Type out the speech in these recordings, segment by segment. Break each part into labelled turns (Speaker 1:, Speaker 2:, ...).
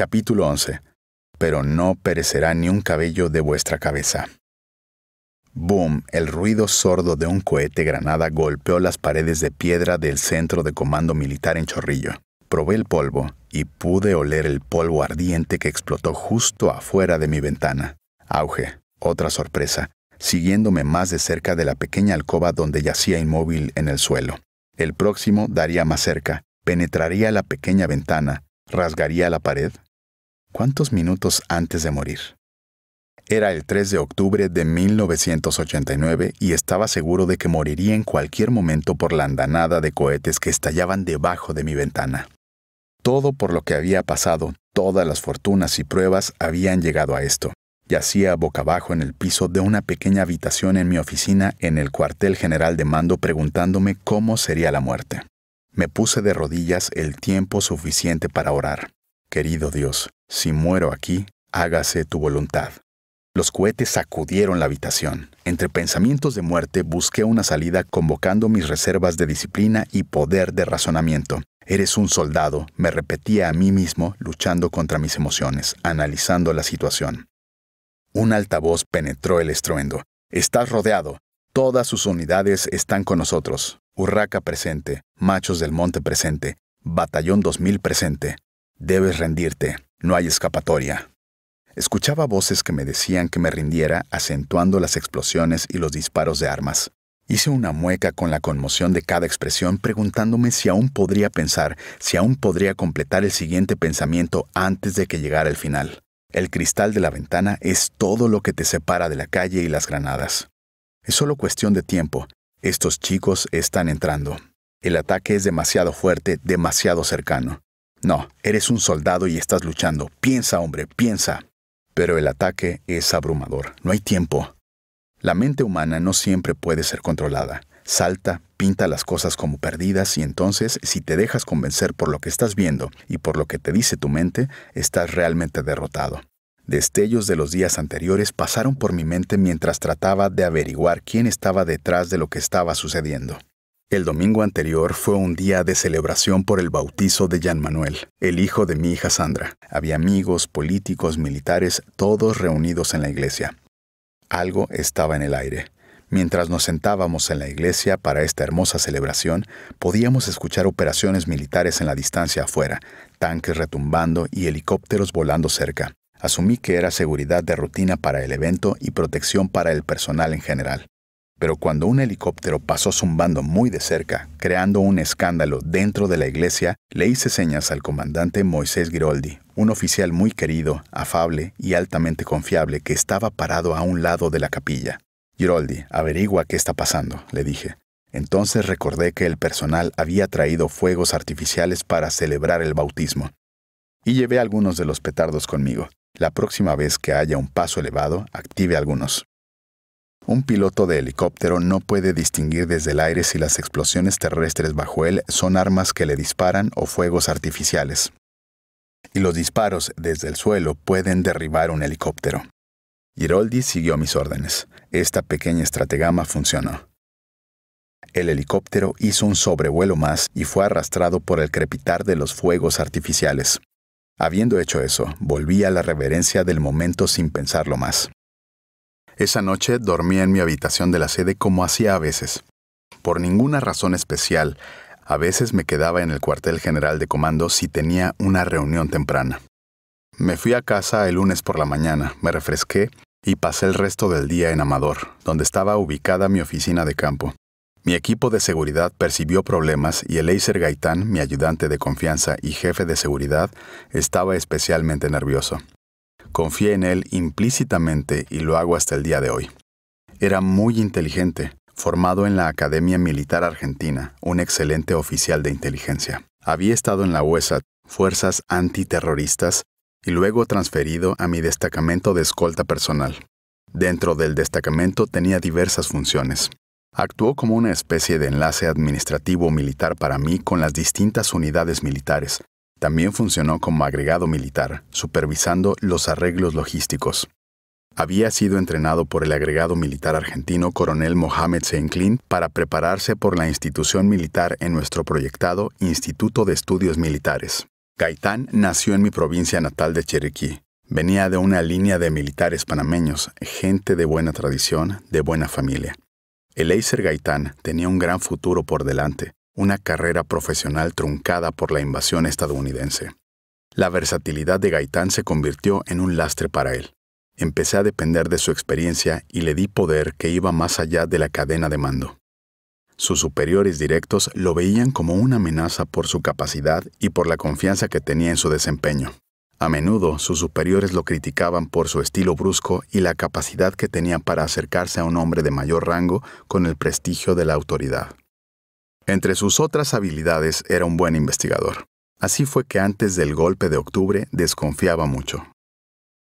Speaker 1: capítulo 11. Pero no perecerá ni un cabello de vuestra cabeza. Boom, el ruido sordo de un cohete granada golpeó las paredes de piedra del centro de comando militar en Chorrillo. Probé el polvo y pude oler el polvo ardiente que explotó justo afuera de mi ventana. Auge, otra sorpresa, siguiéndome más de cerca de la pequeña alcoba donde yacía inmóvil en el suelo. El próximo daría más cerca, penetraría la pequeña ventana, rasgaría la pared, ¿Cuántos minutos antes de morir? Era el 3 de octubre de 1989 y estaba seguro de que moriría en cualquier momento por la andanada de cohetes que estallaban debajo de mi ventana. Todo por lo que había pasado, todas las fortunas y pruebas habían llegado a esto. Yacía boca abajo en el piso de una pequeña habitación en mi oficina en el cuartel general de mando preguntándome cómo sería la muerte. Me puse de rodillas el tiempo suficiente para orar. Querido Dios, si muero aquí, hágase tu voluntad. Los cohetes sacudieron la habitación. Entre pensamientos de muerte busqué una salida convocando mis reservas de disciplina y poder de razonamiento. Eres un soldado, me repetía a mí mismo, luchando contra mis emociones, analizando la situación. Un altavoz penetró el estruendo. Estás rodeado. Todas sus unidades están con nosotros. Urraca presente, Machos del Monte presente, Batallón 2000 presente, Debes rendirte, no hay escapatoria. Escuchaba voces que me decían que me rindiera acentuando las explosiones y los disparos de armas. Hice una mueca con la conmoción de cada expresión preguntándome si aún podría pensar, si aún podría completar el siguiente pensamiento antes de que llegara el final. El cristal de la ventana es todo lo que te separa de la calle y las granadas. Es solo cuestión de tiempo. Estos chicos están entrando. El ataque es demasiado fuerte, demasiado cercano. No, eres un soldado y estás luchando. Piensa, hombre, piensa. Pero el ataque es abrumador. No hay tiempo. La mente humana no siempre puede ser controlada. Salta, pinta las cosas como perdidas y entonces, si te dejas convencer por lo que estás viendo y por lo que te dice tu mente, estás realmente derrotado. Destellos de los días anteriores pasaron por mi mente mientras trataba de averiguar quién estaba detrás de lo que estaba sucediendo. El domingo anterior fue un día de celebración por el bautizo de Jean Manuel, el hijo de mi hija Sandra. Había amigos, políticos, militares, todos reunidos en la iglesia. Algo estaba en el aire. Mientras nos sentábamos en la iglesia para esta hermosa celebración, podíamos escuchar operaciones militares en la distancia afuera, tanques retumbando y helicópteros volando cerca. Asumí que era seguridad de rutina para el evento y protección para el personal en general pero cuando un helicóptero pasó zumbando muy de cerca, creando un escándalo dentro de la iglesia, le hice señas al comandante Moisés Giroldi, un oficial muy querido, afable y altamente confiable que estaba parado a un lado de la capilla. Giroldi, averigua qué está pasando, le dije. Entonces recordé que el personal había traído fuegos artificiales para celebrar el bautismo. Y llevé algunos de los petardos conmigo. La próxima vez que haya un paso elevado, active algunos. Un piloto de helicóptero no puede distinguir desde el aire si las explosiones terrestres bajo él son armas que le disparan o fuegos artificiales. Y los disparos desde el suelo pueden derribar un helicóptero. Giroldi siguió mis órdenes. Esta pequeña estrategama funcionó. El helicóptero hizo un sobrevuelo más y fue arrastrado por el crepitar de los fuegos artificiales. Habiendo hecho eso, volví a la reverencia del momento sin pensarlo más. Esa noche dormía en mi habitación de la sede como hacía a veces. Por ninguna razón especial, a veces me quedaba en el cuartel general de comando si tenía una reunión temprana. Me fui a casa el lunes por la mañana, me refresqué y pasé el resto del día en Amador, donde estaba ubicada mi oficina de campo. Mi equipo de seguridad percibió problemas y el Acer Gaitán, mi ayudante de confianza y jefe de seguridad, estaba especialmente nervioso. Confié en él implícitamente y lo hago hasta el día de hoy. Era muy inteligente, formado en la Academia Militar Argentina, un excelente oficial de inteligencia. Había estado en la USAT, e Fuerzas Antiterroristas, y luego transferido a mi destacamento de escolta personal. Dentro del destacamento tenía diversas funciones. Actuó como una especie de enlace administrativo militar para mí con las distintas unidades militares, también funcionó como agregado militar, supervisando los arreglos logísticos. Había sido entrenado por el agregado militar argentino coronel Mohamed Seinclin para prepararse por la institución militar en nuestro proyectado Instituto de Estudios Militares. Gaitán nació en mi provincia natal de Chiriquí. Venía de una línea de militares panameños, gente de buena tradición, de buena familia. El Acer Gaitán tenía un gran futuro por delante una carrera profesional truncada por la invasión estadounidense. La versatilidad de Gaitán se convirtió en un lastre para él. Empecé a depender de su experiencia y le di poder que iba más allá de la cadena de mando. Sus superiores directos lo veían como una amenaza por su capacidad y por la confianza que tenía en su desempeño. A menudo sus superiores lo criticaban por su estilo brusco y la capacidad que tenía para acercarse a un hombre de mayor rango con el prestigio de la autoridad. Entre sus otras habilidades era un buen investigador. Así fue que antes del golpe de octubre desconfiaba mucho.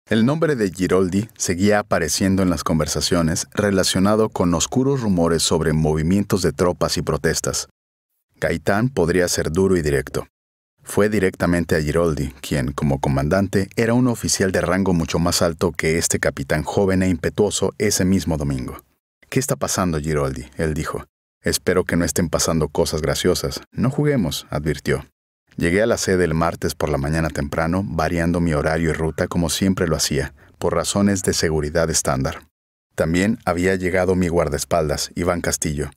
Speaker 1: El nombre de Giroldi seguía apareciendo en las conversaciones relacionado con oscuros rumores sobre movimientos de tropas y protestas. Gaitán podría ser duro y directo. Fue directamente a Giroldi, quien, como comandante, era un oficial de rango mucho más alto que este capitán joven e impetuoso ese mismo domingo. ¿Qué está pasando, Giroldi? él dijo. Espero que no estén pasando cosas graciosas. No juguemos, advirtió. Llegué a la sede el martes por la mañana temprano, variando mi horario y ruta como siempre lo hacía, por razones de seguridad estándar. También había llegado mi guardaespaldas, Iván Castillo.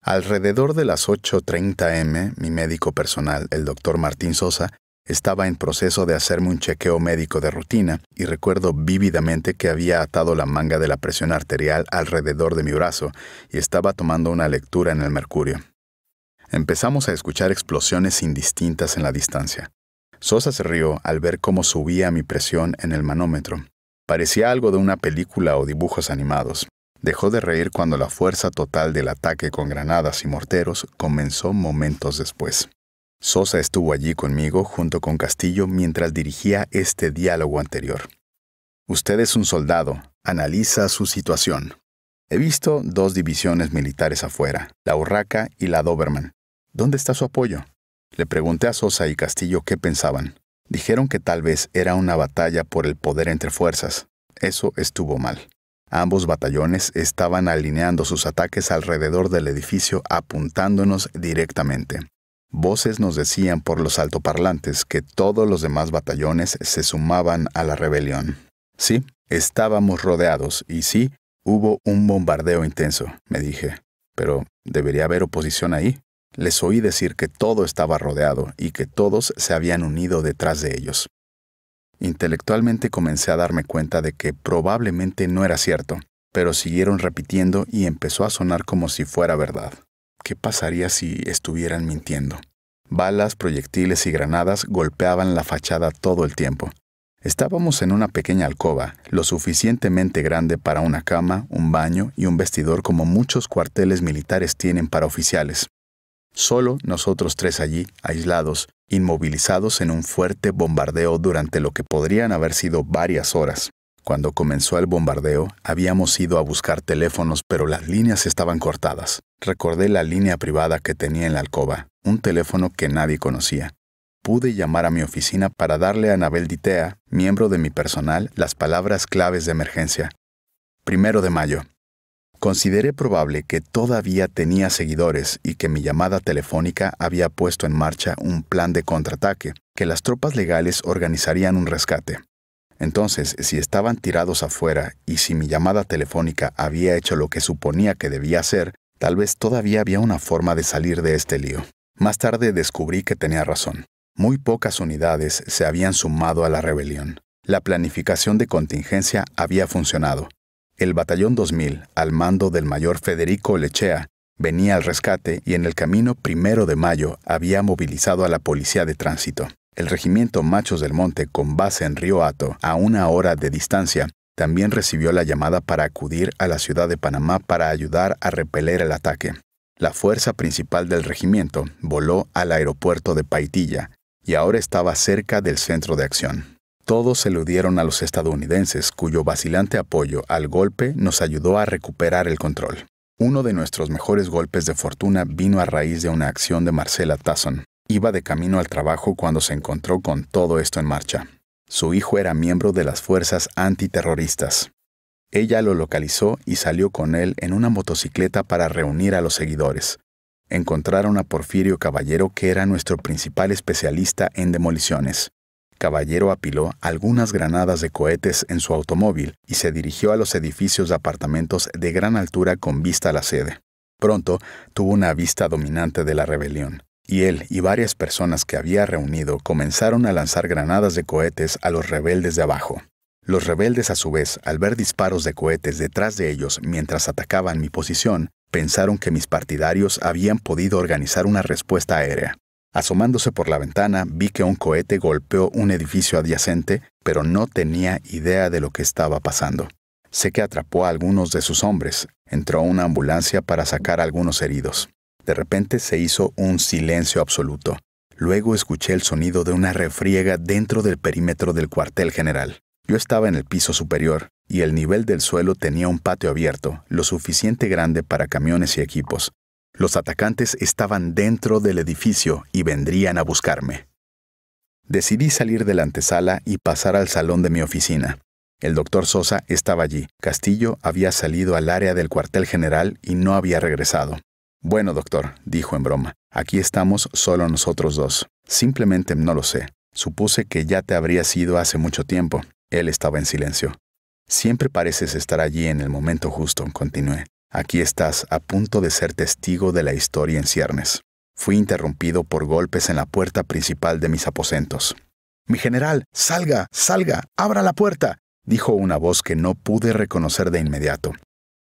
Speaker 1: Alrededor de las 8.30 m, mi médico personal, el doctor Martín Sosa, estaba en proceso de hacerme un chequeo médico de rutina y recuerdo vívidamente que había atado la manga de la presión arterial alrededor de mi brazo y estaba tomando una lectura en el mercurio. Empezamos a escuchar explosiones indistintas en la distancia. Sosa se rió al ver cómo subía mi presión en el manómetro. Parecía algo de una película o dibujos animados. Dejó de reír cuando la fuerza total del ataque con granadas y morteros comenzó momentos después. Sosa estuvo allí conmigo junto con Castillo mientras dirigía este diálogo anterior. Usted es un soldado, analiza su situación. He visto dos divisiones militares afuera, la Urraca y la Doberman. ¿Dónde está su apoyo? Le pregunté a Sosa y Castillo qué pensaban. Dijeron que tal vez era una batalla por el poder entre fuerzas. Eso estuvo mal. Ambos batallones estaban alineando sus ataques alrededor del edificio apuntándonos directamente. Voces nos decían por los altoparlantes que todos los demás batallones se sumaban a la rebelión. Sí, estábamos rodeados y sí, hubo un bombardeo intenso, me dije. Pero, ¿debería haber oposición ahí? Les oí decir que todo estaba rodeado y que todos se habían unido detrás de ellos. Intelectualmente comencé a darme cuenta de que probablemente no era cierto, pero siguieron repitiendo y empezó a sonar como si fuera verdad qué pasaría si estuvieran mintiendo. Balas, proyectiles y granadas golpeaban la fachada todo el tiempo. Estábamos en una pequeña alcoba, lo suficientemente grande para una cama, un baño y un vestidor como muchos cuarteles militares tienen para oficiales. Solo nosotros tres allí, aislados, inmovilizados en un fuerte bombardeo durante lo que podrían haber sido varias horas. Cuando comenzó el bombardeo, habíamos ido a buscar teléfonos, pero las líneas estaban cortadas. Recordé la línea privada que tenía en la alcoba, un teléfono que nadie conocía. Pude llamar a mi oficina para darle a Anabel Ditea, miembro de mi personal, las palabras claves de emergencia. Primero de mayo. Consideré probable que todavía tenía seguidores y que mi llamada telefónica había puesto en marcha un plan de contraataque, que las tropas legales organizarían un rescate. Entonces, si estaban tirados afuera y si mi llamada telefónica había hecho lo que suponía que debía hacer, tal vez todavía había una forma de salir de este lío. Más tarde descubrí que tenía razón. Muy pocas unidades se habían sumado a la rebelión. La planificación de contingencia había funcionado. El batallón 2000, al mando del mayor Federico Lechea, venía al rescate y en el camino primero de mayo había movilizado a la policía de tránsito. El regimiento Machos del Monte, con base en Río Hato, a una hora de distancia, también recibió la llamada para acudir a la ciudad de Panamá para ayudar a repeler el ataque. La fuerza principal del regimiento voló al aeropuerto de Paitilla y ahora estaba cerca del centro de acción. Todos eludieron a los estadounidenses cuyo vacilante apoyo al golpe nos ayudó a recuperar el control. Uno de nuestros mejores golpes de fortuna vino a raíz de una acción de Marcela Tasson, Iba de camino al trabajo cuando se encontró con todo esto en marcha. Su hijo era miembro de las fuerzas antiterroristas. Ella lo localizó y salió con él en una motocicleta para reunir a los seguidores. Encontraron a Porfirio Caballero, que era nuestro principal especialista en demoliciones. Caballero apiló algunas granadas de cohetes en su automóvil y se dirigió a los edificios de apartamentos de gran altura con vista a la sede. Pronto tuvo una vista dominante de la rebelión y él y varias personas que había reunido comenzaron a lanzar granadas de cohetes a los rebeldes de abajo. Los rebeldes a su vez, al ver disparos de cohetes detrás de ellos mientras atacaban mi posición, pensaron que mis partidarios habían podido organizar una respuesta aérea. Asomándose por la ventana, vi que un cohete golpeó un edificio adyacente, pero no tenía idea de lo que estaba pasando. Sé que atrapó a algunos de sus hombres. Entró una ambulancia para sacar a algunos heridos. De repente se hizo un silencio absoluto. Luego escuché el sonido de una refriega dentro del perímetro del cuartel general. Yo estaba en el piso superior, y el nivel del suelo tenía un patio abierto, lo suficiente grande para camiones y equipos. Los atacantes estaban dentro del edificio y vendrían a buscarme. Decidí salir de la antesala y pasar al salón de mi oficina. El doctor Sosa estaba allí. Castillo había salido al área del cuartel general y no había regresado. Bueno, doctor, dijo en broma, aquí estamos solo nosotros dos. Simplemente no lo sé. Supuse que ya te habrías ido hace mucho tiempo. Él estaba en silencio. Siempre pareces estar allí en el momento justo, continué. Aquí estás, a punto de ser testigo de la historia en ciernes. Fui interrumpido por golpes en la puerta principal de mis aposentos. Mi general, salga, salga, abra la puerta, dijo una voz que no pude reconocer de inmediato.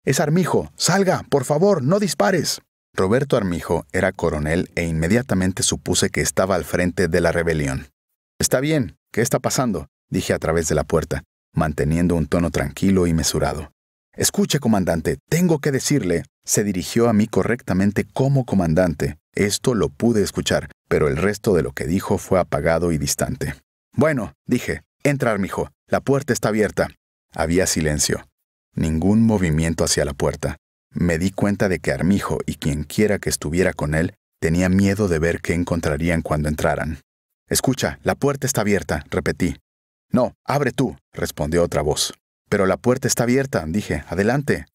Speaker 1: Es Armijo, salga, por favor, no dispares. Roberto Armijo era coronel e inmediatamente supuse que estaba al frente de la rebelión. Está bien, ¿qué está pasando? dije a través de la puerta, manteniendo un tono tranquilo y mesurado. Escuche, comandante, tengo que decirle. Se dirigió a mí correctamente como comandante. Esto lo pude escuchar, pero el resto de lo que dijo fue apagado y distante. Bueno, dije, entra, Armijo. La puerta está abierta. Había silencio. Ningún movimiento hacia la puerta. Me di cuenta de que Armijo y quienquiera que estuviera con él tenía miedo de ver qué encontrarían cuando entraran. Escucha, la puerta está abierta, repetí. No, abre tú, respondió otra voz. Pero la puerta está abierta, dije, adelante.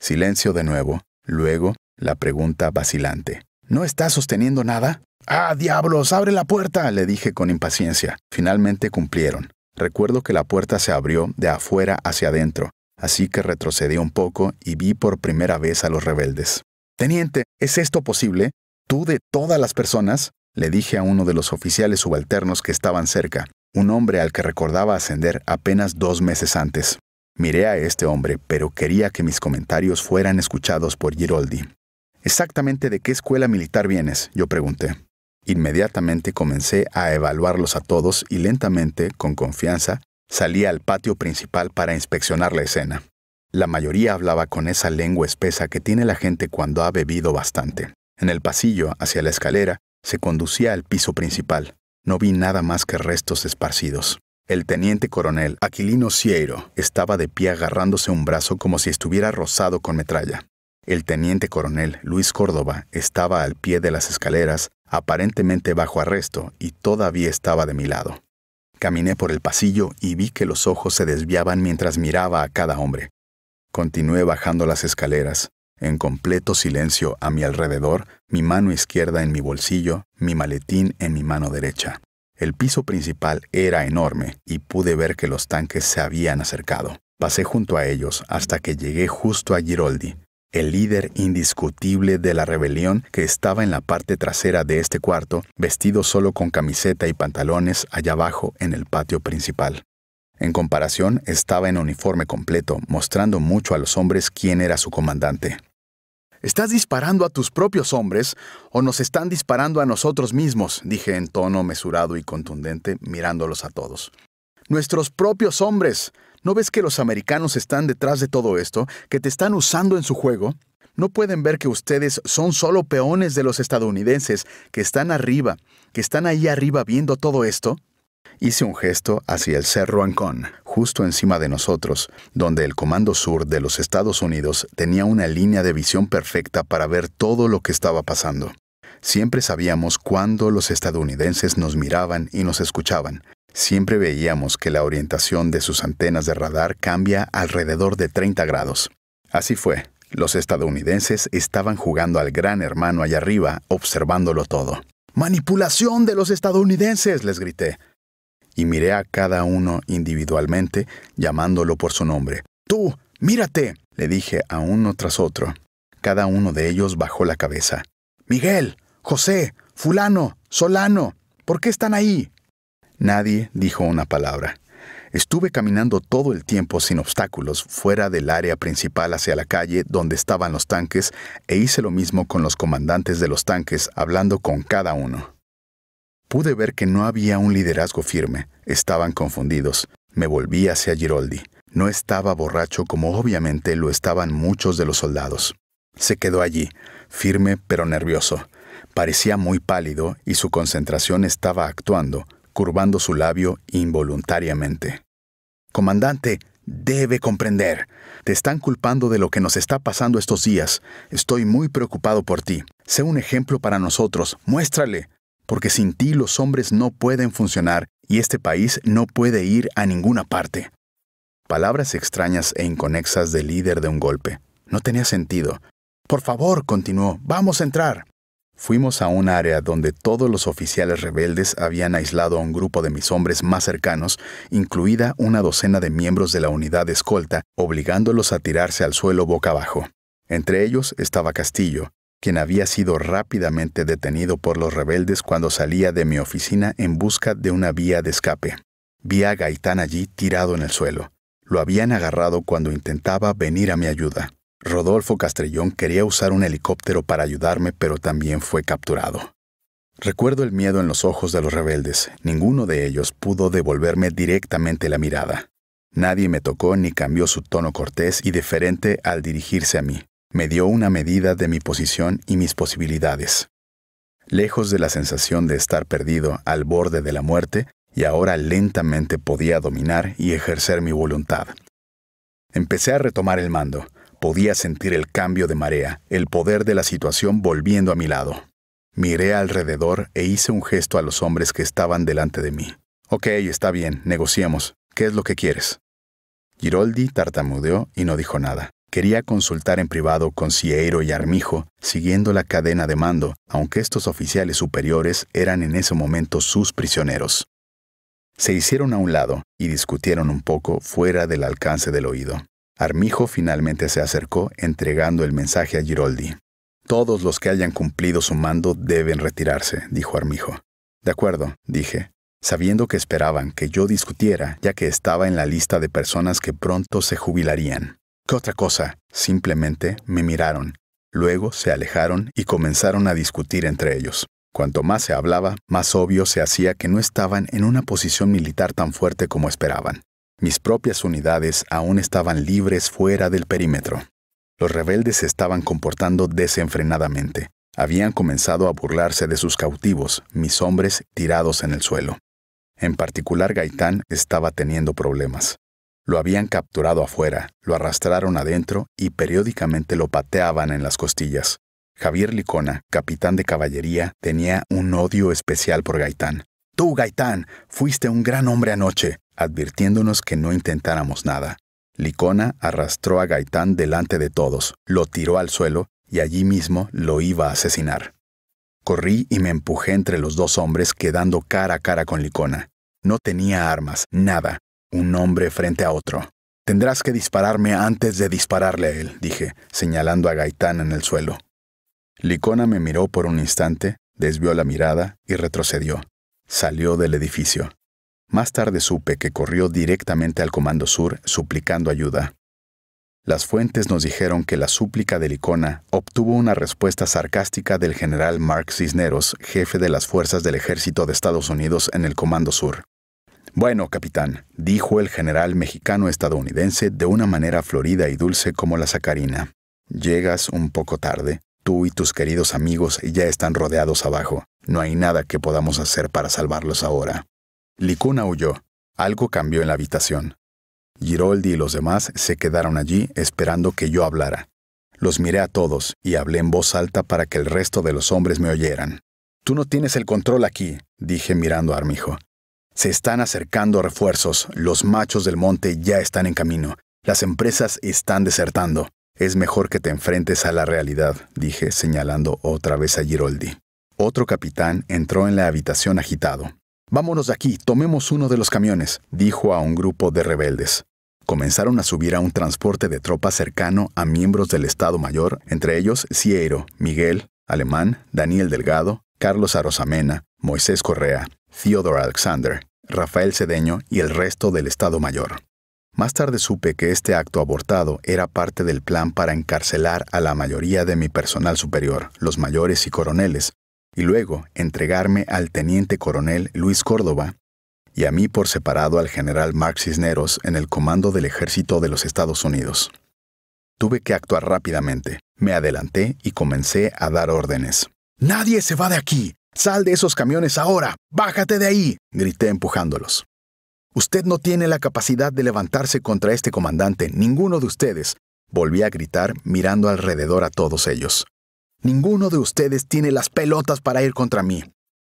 Speaker 1: Silencio de nuevo, luego la pregunta vacilante. ¿No estás sosteniendo nada? Ah, diablos, abre la puerta, le dije con impaciencia. Finalmente cumplieron. Recuerdo que la puerta se abrió de afuera hacia adentro, así que retrocedí un poco y vi por primera vez a los rebeldes. Teniente, ¿es esto posible? ¿Tú de todas las personas? le dije a uno de los oficiales subalternos que estaban cerca, un hombre al que recordaba ascender apenas dos meses antes. Miré a este hombre, pero quería que mis comentarios fueran escuchados por Giroldi. ¿Exactamente de qué escuela militar vienes? yo pregunté. Inmediatamente comencé a evaluarlos a todos y lentamente, con confianza, Salí al patio principal para inspeccionar la escena. La mayoría hablaba con esa lengua espesa que tiene la gente cuando ha bebido bastante. En el pasillo, hacia la escalera, se conducía al piso principal. No vi nada más que restos esparcidos. El teniente coronel Aquilino Cieiro estaba de pie agarrándose un brazo como si estuviera rozado con metralla. El teniente coronel Luis Córdoba estaba al pie de las escaleras, aparentemente bajo arresto, y todavía estaba de mi lado. Caminé por el pasillo y vi que los ojos se desviaban mientras miraba a cada hombre. Continué bajando las escaleras, en completo silencio a mi alrededor, mi mano izquierda en mi bolsillo, mi maletín en mi mano derecha. El piso principal era enorme y pude ver que los tanques se habían acercado. Pasé junto a ellos hasta que llegué justo a Giroldi, el líder indiscutible de la rebelión que estaba en la parte trasera de este cuarto, vestido solo con camiseta y pantalones allá abajo en el patio principal. En comparación, estaba en uniforme completo, mostrando mucho a los hombres quién era su comandante. ¿Estás disparando a tus propios hombres o nos están disparando a nosotros mismos? dije en tono mesurado y contundente, mirándolos a todos. Nuestros propios hombres. ¿No ves que los americanos están detrás de todo esto, que te están usando en su juego? ¿No pueden ver que ustedes son solo peones de los estadounidenses, que están arriba, que están ahí arriba viendo todo esto? Hice un gesto hacia el Cerro Ancón, justo encima de nosotros, donde el Comando Sur de los Estados Unidos tenía una línea de visión perfecta para ver todo lo que estaba pasando. Siempre sabíamos cuándo los estadounidenses nos miraban y nos escuchaban, siempre veíamos que la orientación de sus antenas de radar cambia alrededor de 30 grados. Así fue, los estadounidenses estaban jugando al gran hermano allá arriba, observándolo todo. ¡Manipulación de los estadounidenses! les grité. Y miré a cada uno individualmente, llamándolo por su nombre. ¡Tú! ¡Mírate! le dije a uno tras otro. Cada uno de ellos bajó la cabeza. Miguel, José, fulano, Solano, ¿por qué están ahí? Nadie dijo una palabra. Estuve caminando todo el tiempo sin obstáculos fuera del área principal hacia la calle donde estaban los tanques e hice lo mismo con los comandantes de los tanques hablando con cada uno. Pude ver que no había un liderazgo firme, estaban confundidos. Me volví hacia Giroldi. No estaba borracho como obviamente lo estaban muchos de los soldados. Se quedó allí, firme pero nervioso. Parecía muy pálido y su concentración estaba actuando, curvando su labio involuntariamente. Comandante, debe comprender. Te están culpando de lo que nos está pasando estos días. Estoy muy preocupado por ti. Sé un ejemplo para nosotros. Muéstrale. Porque sin ti los hombres no pueden funcionar y este país no puede ir a ninguna parte. Palabras extrañas e inconexas del líder de un golpe. No tenía sentido. Por favor, continuó, vamos a entrar. Fuimos a un área donde todos los oficiales rebeldes habían aislado a un grupo de mis hombres más cercanos, incluida una docena de miembros de la unidad de escolta, obligándolos a tirarse al suelo boca abajo. Entre ellos estaba Castillo, quien había sido rápidamente detenido por los rebeldes cuando salía de mi oficina en busca de una vía de escape. Vi a Gaitán allí tirado en el suelo. Lo habían agarrado cuando intentaba venir a mi ayuda. Rodolfo Castrellón quería usar un helicóptero para ayudarme, pero también fue capturado. Recuerdo el miedo en los ojos de los rebeldes. Ninguno de ellos pudo devolverme directamente la mirada. Nadie me tocó ni cambió su tono cortés y deferente al dirigirse a mí. Me dio una medida de mi posición y mis posibilidades. Lejos de la sensación de estar perdido al borde de la muerte, y ahora lentamente podía dominar y ejercer mi voluntad. Empecé a retomar el mando. Podía sentir el cambio de marea, el poder de la situación volviendo a mi lado. Miré alrededor e hice un gesto a los hombres que estaban delante de mí. Ok, está bien, negociemos. ¿Qué es lo que quieres? Giroldi tartamudeó y no dijo nada. Quería consultar en privado con Cieiro y Armijo, siguiendo la cadena de mando, aunque estos oficiales superiores eran en ese momento sus prisioneros. Se hicieron a un lado y discutieron un poco fuera del alcance del oído. Armijo finalmente se acercó entregando el mensaje a Giroldi. Todos los que hayan cumplido su mando deben retirarse, dijo Armijo. De acuerdo, dije, sabiendo que esperaban que yo discutiera, ya que estaba en la lista de personas que pronto se jubilarían. ¿Qué otra cosa? Simplemente me miraron. Luego se alejaron y comenzaron a discutir entre ellos. Cuanto más se hablaba, más obvio se hacía que no estaban en una posición militar tan fuerte como esperaban. Mis propias unidades aún estaban libres fuera del perímetro. Los rebeldes se estaban comportando desenfrenadamente. Habían comenzado a burlarse de sus cautivos, mis hombres tirados en el suelo. En particular Gaitán estaba teniendo problemas. Lo habían capturado afuera, lo arrastraron adentro y periódicamente lo pateaban en las costillas. Javier Licona, capitán de caballería, tenía un odio especial por Gaitán. Tú, Gaitán, fuiste un gran hombre anoche advirtiéndonos que no intentáramos nada. Licona arrastró a Gaitán delante de todos, lo tiró al suelo y allí mismo lo iba a asesinar. Corrí y me empujé entre los dos hombres quedando cara a cara con Licona. No tenía armas, nada, un hombre frente a otro. Tendrás que dispararme antes de dispararle a él, dije, señalando a Gaitán en el suelo. Licona me miró por un instante, desvió la mirada y retrocedió. Salió del edificio. Más tarde supe que corrió directamente al Comando Sur suplicando ayuda. Las fuentes nos dijeron que la súplica de Licona obtuvo una respuesta sarcástica del general Mark Cisneros, jefe de las fuerzas del ejército de Estados Unidos en el Comando Sur. Bueno, capitán, dijo el general mexicano-estadounidense de una manera florida y dulce como la sacarina. Llegas un poco tarde. Tú y tus queridos amigos ya están rodeados abajo. No hay nada que podamos hacer para salvarlos ahora. Licuna huyó. Algo cambió en la habitación. Giroldi y los demás se quedaron allí esperando que yo hablara. Los miré a todos y hablé en voz alta para que el resto de los hombres me oyeran. Tú no tienes el control aquí, dije mirando a Armijo. Se están acercando refuerzos, los machos del monte ya están en camino, las empresas están desertando. Es mejor que te enfrentes a la realidad, dije señalando otra vez a Giroldi. Otro capitán entró en la habitación agitado. Vámonos de aquí, tomemos uno de los camiones, dijo a un grupo de rebeldes. Comenzaron a subir a un transporte de tropas cercano a miembros del Estado Mayor, entre ellos Ciero, Miguel, Alemán, Daniel Delgado, Carlos Arosamena, Moisés Correa, Theodore Alexander, Rafael Cedeño y el resto del Estado Mayor. Más tarde supe que este acto abortado era parte del plan para encarcelar a la mayoría de mi personal superior, los mayores y coroneles, y luego entregarme al teniente coronel Luis Córdoba y a mí por separado al general Max Cisneros en el comando del ejército de los Estados Unidos. Tuve que actuar rápidamente, me adelanté y comencé a dar órdenes. Nadie se va de aquí. Sal de esos camiones ahora. Bájate de ahí. grité empujándolos. Usted no tiene la capacidad de levantarse contra este comandante, ninguno de ustedes. Volví a gritar mirando alrededor a todos ellos. Ninguno de ustedes tiene las pelotas para ir contra mí.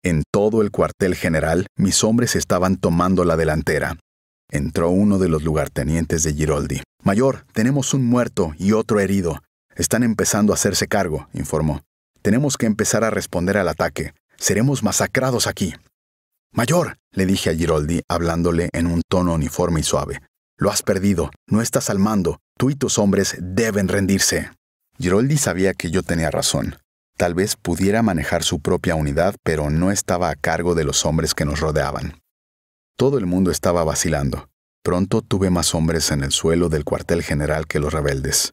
Speaker 1: En todo el cuartel general, mis hombres estaban tomando la delantera. Entró uno de los lugartenientes de Giroldi. Mayor, tenemos un muerto y otro herido. Están empezando a hacerse cargo, informó. Tenemos que empezar a responder al ataque. Seremos masacrados aquí. Mayor, le dije a Giroldi, hablándole en un tono uniforme y suave. Lo has perdido, no estás al mando. Tú y tus hombres deben rendirse. Giroldi sabía que yo tenía razón. Tal vez pudiera manejar su propia unidad, pero no estaba a cargo de los hombres que nos rodeaban. Todo el mundo estaba vacilando. Pronto tuve más hombres en el suelo del cuartel general que los rebeldes.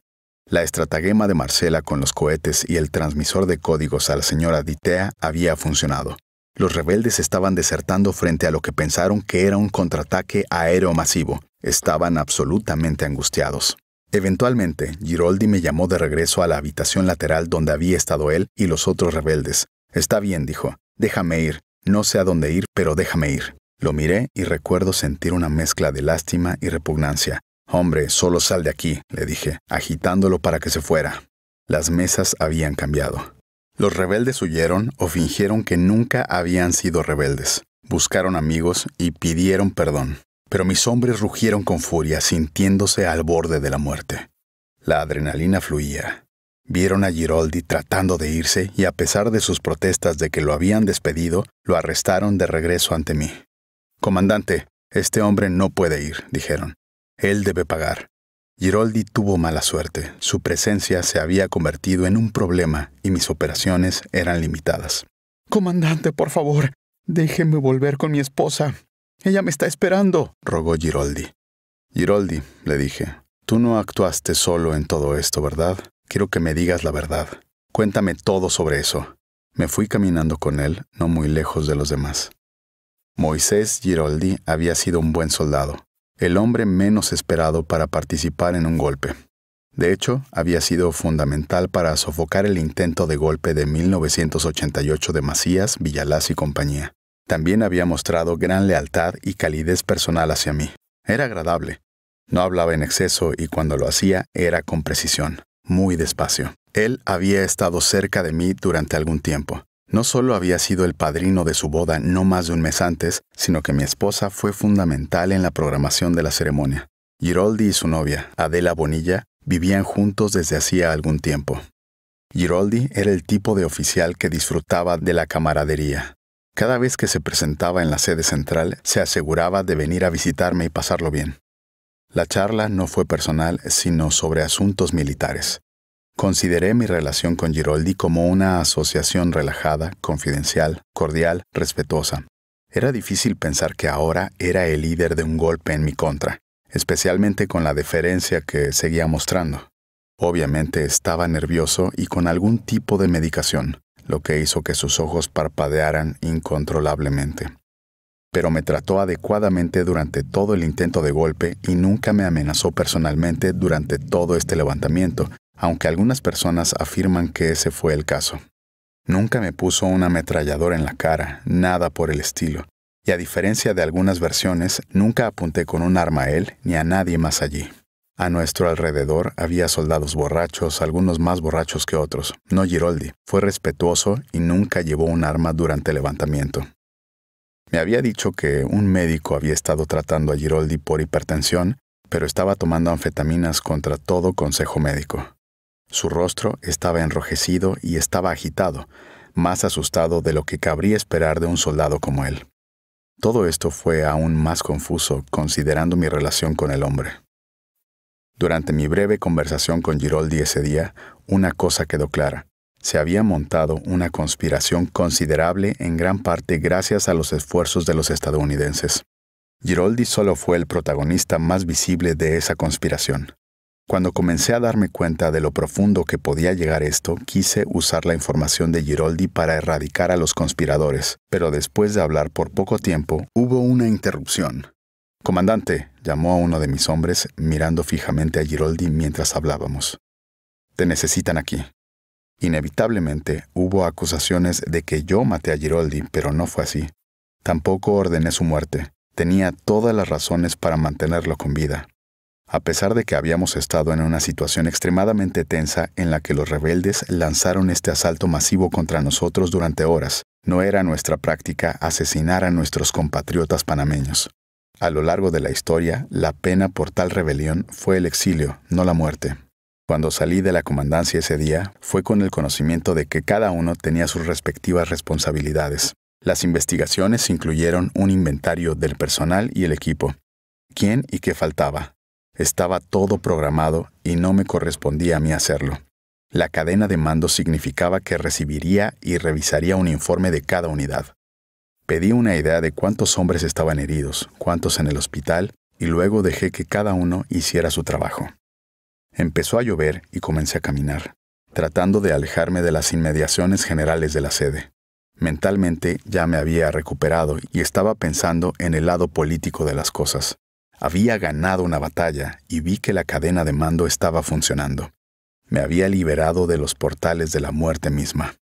Speaker 1: La estratagema de Marcela con los cohetes y el transmisor de códigos a la señora Ditea había funcionado. Los rebeldes estaban desertando frente a lo que pensaron que era un contraataque aéreo masivo. Estaban absolutamente angustiados. Eventualmente, Giroldi me llamó de regreso a la habitación lateral donde había estado él y los otros rebeldes. Está bien, dijo. Déjame ir. No sé a dónde ir, pero déjame ir. Lo miré y recuerdo sentir una mezcla de lástima y repugnancia. Hombre, solo sal de aquí, le dije, agitándolo para que se fuera. Las mesas habían cambiado. Los rebeldes huyeron o fingieron que nunca habían sido rebeldes. Buscaron amigos y pidieron perdón. Pero mis hombres rugieron con furia, sintiéndose al borde de la muerte. La adrenalina fluía. Vieron a Giroldi tratando de irse y a pesar de sus protestas de que lo habían despedido, lo arrestaron de regreso ante mí. Comandante, este hombre no puede ir, dijeron. Él debe pagar. Giroldi tuvo mala suerte. Su presencia se había convertido en un problema y mis operaciones eran limitadas. Comandante, por favor, déjeme volver con mi esposa, ella me está esperando, rogó Giroldi. Giroldi, le dije, tú no actuaste solo en todo esto, ¿verdad? Quiero que me digas la verdad. Cuéntame todo sobre eso. Me fui caminando con él, no muy lejos de los demás. Moisés Giroldi había sido un buen soldado, el hombre menos esperado para participar en un golpe. De hecho, había sido fundamental para sofocar el intento de golpe de 1988 de Macías, Villalaz y compañía. También había mostrado gran lealtad y calidez personal hacia mí. Era agradable. No hablaba en exceso y cuando lo hacía era con precisión, muy despacio. Él había estado cerca de mí durante algún tiempo. No solo había sido el padrino de su boda no más de un mes antes, sino que mi esposa fue fundamental en la programación de la ceremonia. Giroldi y su novia, Adela Bonilla, vivían juntos desde hacía algún tiempo. Giroldi era el tipo de oficial que disfrutaba de la camaradería, cada vez que se presentaba en la sede central, se aseguraba de venir a visitarme y pasarlo bien. La charla no fue personal, sino sobre asuntos militares. Consideré mi relación con Giroldi como una asociación relajada, confidencial, cordial, respetuosa. Era difícil pensar que ahora era el líder de un golpe en mi contra, especialmente con la deferencia que seguía mostrando. Obviamente estaba nervioso y con algún tipo de medicación lo que hizo que sus ojos parpadearan incontrolablemente. Pero me trató adecuadamente durante todo el intento de golpe y nunca me amenazó personalmente durante todo este levantamiento, aunque algunas personas afirman que ese fue el caso. Nunca me puso un ametralladora en la cara, nada por el estilo, y a diferencia de algunas versiones, nunca apunté con un arma a él ni a nadie más allí. A nuestro alrededor había soldados borrachos, algunos más borrachos que otros. No Giroldi, fue respetuoso y nunca llevó un arma durante el levantamiento. Me había dicho que un médico había estado tratando a Giroldi por hipertensión, pero estaba tomando anfetaminas contra todo consejo médico. Su rostro estaba enrojecido y estaba agitado, más asustado de lo que cabría esperar de un soldado como él. Todo esto fue aún más confuso considerando mi relación con el hombre. Durante mi breve conversación con Giroldi ese día, una cosa quedó clara. Se había montado una conspiración considerable en gran parte gracias a los esfuerzos de los estadounidenses. Giroldi solo fue el protagonista más visible de esa conspiración. Cuando comencé a darme cuenta de lo profundo que podía llegar esto, quise usar la información de Giroldi para erradicar a los conspiradores, pero después de hablar por poco tiempo, hubo una interrupción. Comandante, llamó a uno de mis hombres, mirando fijamente a Giroldi mientras hablábamos. Te necesitan aquí. Inevitablemente hubo acusaciones de que yo maté a Giroldi, pero no fue así. Tampoco ordené su muerte. Tenía todas las razones para mantenerlo con vida. A pesar de que habíamos estado en una situación extremadamente tensa en la que los rebeldes lanzaron este asalto masivo contra nosotros durante horas, no era nuestra práctica asesinar a nuestros compatriotas panameños. A lo largo de la historia, la pena por tal rebelión fue el exilio, no la muerte. Cuando salí de la comandancia ese día, fue con el conocimiento de que cada uno tenía sus respectivas responsabilidades. Las investigaciones incluyeron un inventario del personal y el equipo. ¿Quién y qué faltaba? Estaba todo programado y no me correspondía a mí hacerlo. La cadena de mando significaba que recibiría y revisaría un informe de cada unidad. Pedí una idea de cuántos hombres estaban heridos, cuántos en el hospital, y luego dejé que cada uno hiciera su trabajo. Empezó a llover y comencé a caminar, tratando de alejarme de las inmediaciones generales de la sede. Mentalmente ya me había recuperado y estaba pensando en el lado político de las cosas. Había ganado una batalla y vi que la cadena de mando estaba funcionando. Me había liberado de los portales de la muerte misma.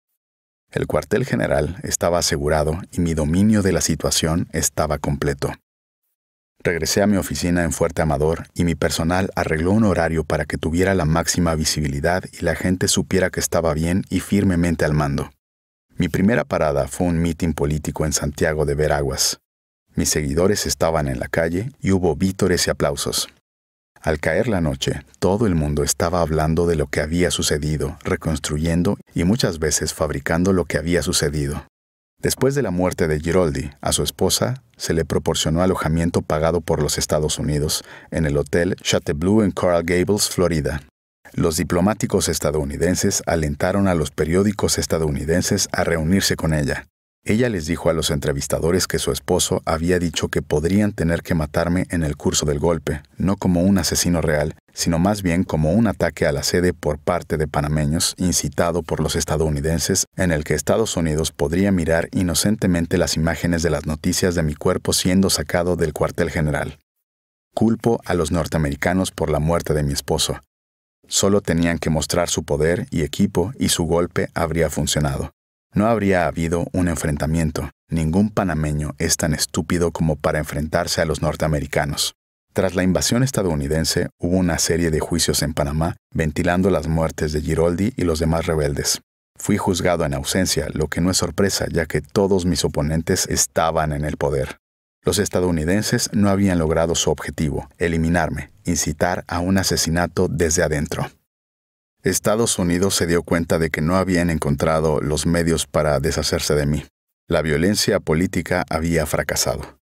Speaker 1: El cuartel general estaba asegurado y mi dominio de la situación estaba completo. Regresé a mi oficina en Fuerte Amador y mi personal arregló un horario para que tuviera la máxima visibilidad y la gente supiera que estaba bien y firmemente al mando. Mi primera parada fue un mítin político en Santiago de Veraguas. Mis seguidores estaban en la calle y hubo vítores y aplausos. Al caer la noche, todo el mundo estaba hablando de lo que había sucedido, reconstruyendo y muchas veces fabricando lo que había sucedido. Después de la muerte de Giroldi, a su esposa se le proporcionó alojamiento pagado por los Estados Unidos en el Hotel Chateaubriand en Coral Gables, Florida. Los diplomáticos estadounidenses alentaron a los periódicos estadounidenses a reunirse con ella. Ella les dijo a los entrevistadores que su esposo había dicho que podrían tener que matarme en el curso del golpe, no como un asesino real, sino más bien como un ataque a la sede por parte de panameños incitado por los estadounidenses, en el que Estados Unidos podría mirar inocentemente las imágenes de las noticias de mi cuerpo siendo sacado del cuartel general. Culpo a los norteamericanos por la muerte de mi esposo. Solo tenían que mostrar su poder y equipo y su golpe habría funcionado. No habría habido un enfrentamiento. Ningún panameño es tan estúpido como para enfrentarse a los norteamericanos. Tras la invasión estadounidense hubo una serie de juicios en Panamá ventilando las muertes de Giroldi y los demás rebeldes. Fui juzgado en ausencia, lo que no es sorpresa, ya que todos mis oponentes estaban en el poder. Los estadounidenses no habían logrado su objetivo, eliminarme, incitar a un asesinato desde adentro. Estados Unidos se dio cuenta de que no habían encontrado los medios para deshacerse de mí. La violencia política había fracasado.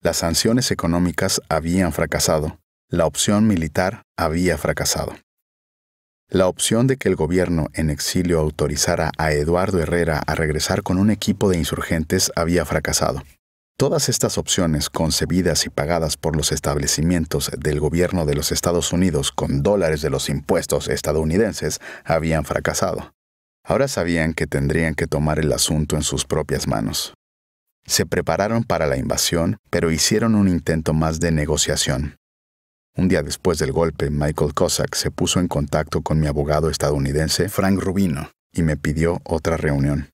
Speaker 1: Las sanciones económicas habían fracasado. La opción militar había fracasado. La opción de que el gobierno en exilio autorizara a Eduardo Herrera a regresar con un equipo de insurgentes había fracasado. Todas estas opciones, concebidas y pagadas por los establecimientos del gobierno de los Estados Unidos con dólares de los impuestos estadounidenses, habían fracasado. Ahora sabían que tendrían que tomar el asunto en sus propias manos. Se prepararon para la invasión, pero hicieron un intento más de negociación. Un día después del golpe, Michael Cossack se puso en contacto con mi abogado estadounidense, Frank Rubino, y me pidió otra reunión.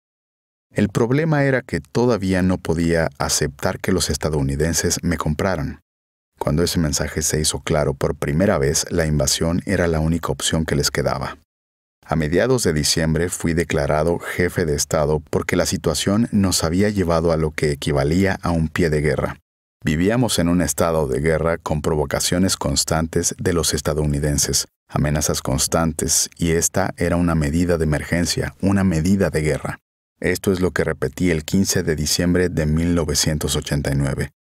Speaker 1: El problema era que todavía no podía aceptar que los estadounidenses me compraran. Cuando ese mensaje se hizo claro por primera vez, la invasión era la única opción que les quedaba. A mediados de diciembre fui declarado jefe de Estado porque la situación nos había llevado a lo que equivalía a un pie de guerra. Vivíamos en un estado de guerra con provocaciones constantes de los estadounidenses, amenazas constantes, y esta era una medida de emergencia, una medida de guerra. Esto es lo que repetí el 15 de diciembre de 1989.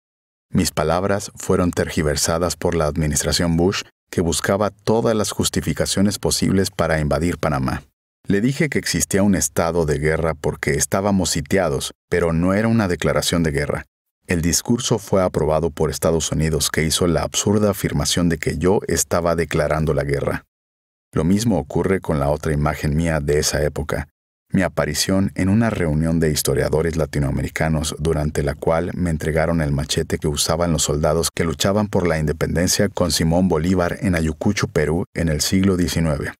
Speaker 1: Mis palabras fueron tergiversadas por la administración Bush, que buscaba todas las justificaciones posibles para invadir Panamá. Le dije que existía un estado de guerra porque estábamos sitiados, pero no era una declaración de guerra. El discurso fue aprobado por Estados Unidos, que hizo la absurda afirmación de que yo estaba declarando la guerra. Lo mismo ocurre con la otra imagen mía de esa época, mi aparición en una reunión de historiadores latinoamericanos durante la cual me entregaron el machete que usaban los soldados que luchaban por la independencia con Simón Bolívar en Ayacucho, Perú, en el siglo XIX.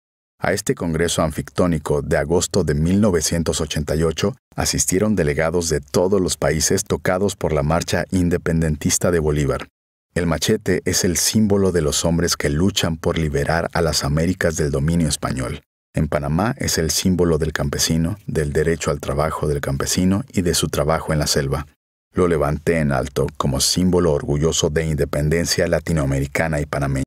Speaker 1: A este Congreso Anfictónico de agosto de 1988 asistieron delegados de todos los países tocados por la marcha independentista de Bolívar. El machete es el símbolo de los hombres que luchan por liberar a las Américas del dominio español. En Panamá es el símbolo del campesino, del derecho al trabajo del campesino y de su trabajo en la selva. Lo levanté en alto como símbolo orgulloso de independencia latinoamericana y panameña.